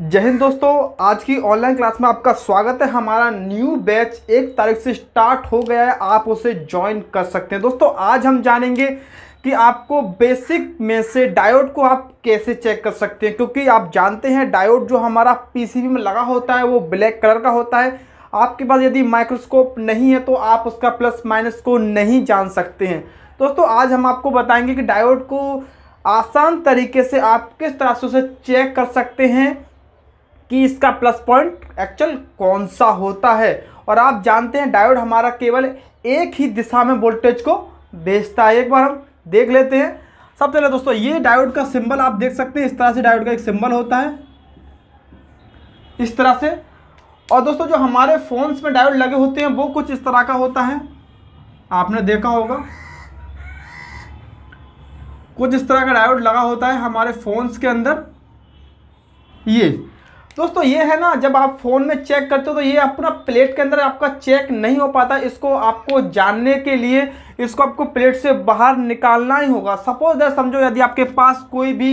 जय हिंद दोस्तों आज की ऑनलाइन क्लास में आपका स्वागत है हमारा न्यू बैच एक तारीख से स्टार्ट हो गया है आप उसे ज्वाइन कर सकते हैं दोस्तों आज हम जानेंगे कि आपको बेसिक में से डायोड को आप कैसे चेक कर सकते हैं क्योंकि आप जानते हैं डायोड जो हमारा पीसीबी में लगा होता है वो ब्लैक कलर का होता है आपके पास यदि माइक्रोस्कोप नहीं है तो आप उसका प्लस माइनस को नहीं जान सकते हैं दोस्तों आज हम आपको बताएंगे कि डायोड को आसान तरीके से आप किस तरह से उसे चेक कर सकते हैं कि इसका प्लस पॉइंट एक्चुअल कौन सा होता है और आप जानते हैं डायोड हमारा केवल एक ही दिशा में वोल्टेज को भेजता है एक बार हम देख लेते हैं सबसे पहले दोस्तों ये डायोड का सिंबल आप देख सकते हैं इस तरह से डायोड का एक सिंबल होता है इस तरह से और दोस्तों जो हमारे फ़ोन्स में डायोड लगे होते हैं वो कुछ इस तरह का होता है आपने देखा होगा कुछ इस तरह का डायोड लगा होता है हमारे फ़ोन्स के अंदर ये दोस्तों ये है ना जब आप फ़ोन में चेक करते हो तो ये अपना प्लेट के अंदर आपका चेक नहीं हो पाता इसको आपको जानने के लिए इसको आपको प्लेट से बाहर निकालना ही होगा सपोज दर समझो यदि आपके पास कोई भी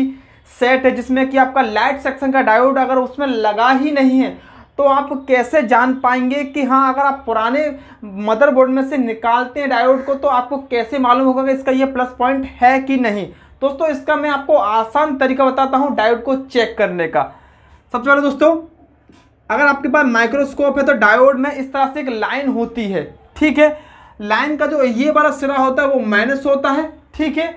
सेट है जिसमें कि आपका लाइट सेक्शन का डायोड अगर उसमें लगा ही नहीं है तो आप कैसे जान पाएंगे कि हाँ अगर आप पुराने मदरबोर्ड में से निकालते हैं डायोड को तो आपको कैसे मालूम होगा कि इसका ये प्लस पॉइंट है कि नहीं दोस्तों इसका मैं आपको आसान तरीका बताता हूँ डायोड को चेक करने का सबसे पहले दोस्तों अगर आपके पास माइक्रोस्कोप है तो डायोड में इस तरह से एक लाइन होती है ठीक है लाइन का जो ये वाला सिरा होता है वो माइनस होता है ठीक है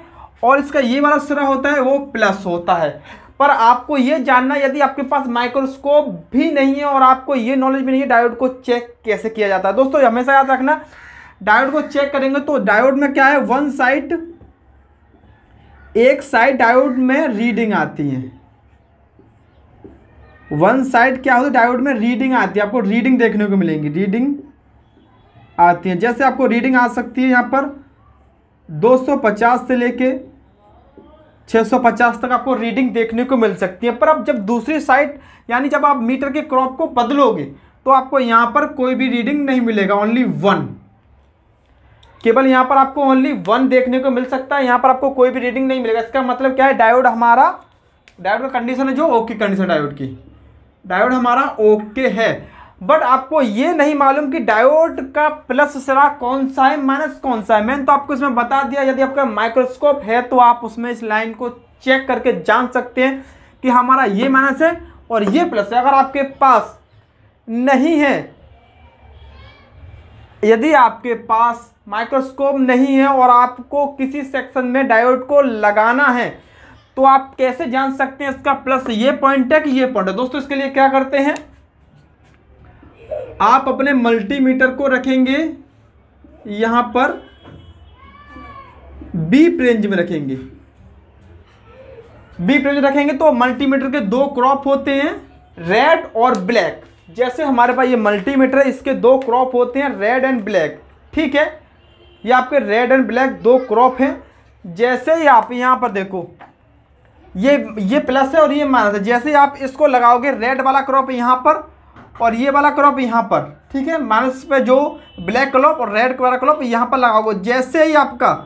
और इसका ये वाला सिरा होता है वो प्लस होता है पर आपको ये जानना यदि आपके पास माइक्रोस्कोप भी नहीं है और आपको ये नॉलेज भी नहीं है डायोड को चेक कैसे किया जाता है दोस्तों हमेशा याद रखना डायोड को चेक करेंगे तो डायोड में क्या है वन साइड एक साइड डायोड में रीडिंग आती है वन साइड क्या होती है डायोड में रीडिंग आती है आपको रीडिंग देखने को मिलेंगी रीडिंग आती है जैसे आपको रीडिंग आ सकती है यहाँ पर 250 से लेके 650 तक आपको रीडिंग देखने को मिल सकती है पर अब जब दूसरी साइड यानी जब आप मीटर के क्रॉप को बदलोगे तो आपको यहाँ पर कोई भी रीडिंग नहीं मिलेगा ओनली वन केवल यहाँ पर आपको ओनली वन देखने को मिल सकता है यहाँ पर आपको कोई भी रीडिंग नहीं मिलेगा इसका मतलब क्या है डायोड हमारा डायोड का कंडीशन है जो ओके कंडीशन डायोड की डायोड हमारा ओके है बट आपको ये नहीं मालूम कि डायोड का प्लस सिरा कौन सा है माइनस कौन सा है मैंने तो आपको इसमें बता दिया यदि आपका माइक्रोस्कोप है तो आप उसमें इस लाइन को चेक करके जान सकते हैं कि हमारा ये माइनस है और ये प्लस है अगर आपके पास नहीं है यदि आपके पास माइक्रोस्कोप नहीं है और आपको किसी सेक्शन में डायोड को लगाना है तो आप कैसे जान सकते हैं इसका प्लस ये पॉइंट है कि ये पॉइंट है दोस्तों इसके लिए क्या करते हैं आप अपने मल्टीमीटर को रखेंगे यहां पर बीप रेंज में रखेंगे बीप रेंज रखेंगे तो मल्टीमीटर के दो क्रॉप होते हैं रेड और ब्लैक जैसे हमारे पास ये मल्टीमीटर है इसके दो क्रॉप होते हैं रेड एंड ब्लैक ठीक है ये आपके रेड एंड ब्लैक दो क्रॉप हैं जैसे ही आप यहाँ पर देखो ये ये प्लस है और ये माइनस है जैसे आप इसको लगाओगे रेड वाला क्रॉप यहाँ पर और ये वाला क्रॉप यहाँ पर ठीक है माइनस पे जो ब्लैक क्लॉप और रेड वाला क्लॉप यहाँ पर लगाओगे जैसे ही आपका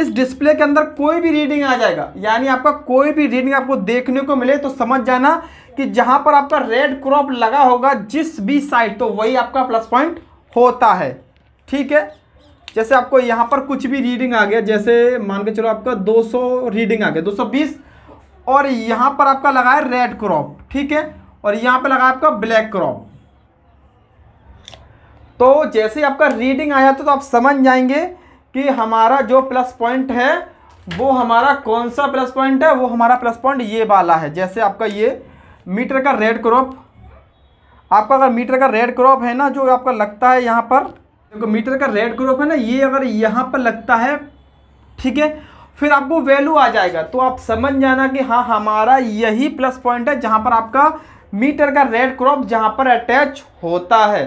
इस डिस्प्ले के अंदर कोई भी रीडिंग आ जाएगा यानी आपका कोई भी रीडिंग आपको देखने को मिले तो समझ जाना कि जहाँ पर आपका रेड क्रॉप लगा होगा जिस भी साइड तो वही आपका प्लस पॉइंट होता है ठीक है जैसे आपको यहाँ पर कुछ भी रीडिंग आ गया जैसे मान के चलो आपका 200 रीडिंग आ गया 220 और यहाँ पर आपका लगा है रेड क्रॉप ठीक है और यहाँ पर लगा है आपका ब्लैक क्रॉप तो जैसे आपका रीडिंग आया तो, तो आप समझ जाएंगे कि हमारा जो प्लस पॉइंट है वो हमारा कौन सा प्लस पॉइंट है वो हमारा प्लस पॉइंट ये वाला है जैसे आपका ये मीटर का रेड क्रॉप आपका अगर मीटर का रेड क्रॉप है ना जो आपका लगता है यहाँ पर देखो मीटर का रेड क्रॉप है ना ये अगर यहाँ पर लगता है ठीक है फिर आपको वैल्यू आ जाएगा तो आप समझ जाना कि हाँ हमारा यही प्लस पॉइंट है जहाँ पर आपका मीटर का रेड क्रॉप जहाँ पर अटैच होता है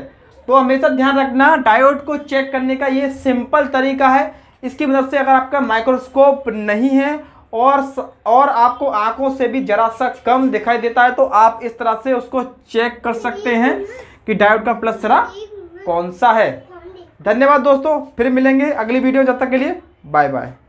तो हमेशा ध्यान रखना डायोड को चेक करने का ये सिंपल तरीका है इसकी मदद से अगर आपका माइक्रोस्कोप नहीं है और और आपको आंखों से भी ज़रा सा कम दिखाई देता है तो आप इस तरह से उसको चेक कर सकते हैं कि डायोड का प्लस सरा कौन सा है धन्यवाद दोस्तों फिर मिलेंगे अगली वीडियो जब तक के लिए बाय बाय